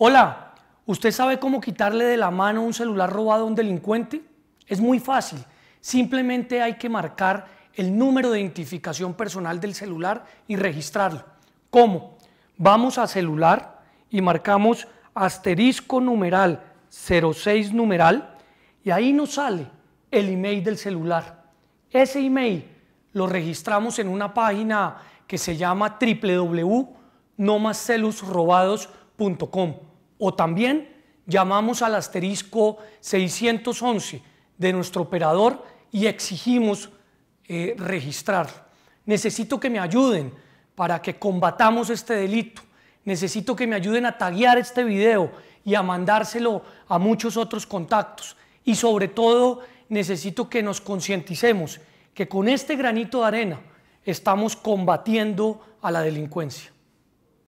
Hola, ¿usted sabe cómo quitarle de la mano un celular robado a un delincuente? Es muy fácil. Simplemente hay que marcar el número de identificación personal del celular y registrarlo. ¿Cómo? Vamos a celular y marcamos asterisco numeral 06 numeral y ahí nos sale el email del celular. Ese email lo registramos en una página que se llama www.nomascelusrobados.com. O también llamamos al asterisco 611 de nuestro operador y exigimos eh, registrarlo. Necesito que me ayuden para que combatamos este delito. Necesito que me ayuden a taguear este video y a mandárselo a muchos otros contactos. Y sobre todo, necesito que nos concienticemos que con este granito de arena estamos combatiendo a la delincuencia.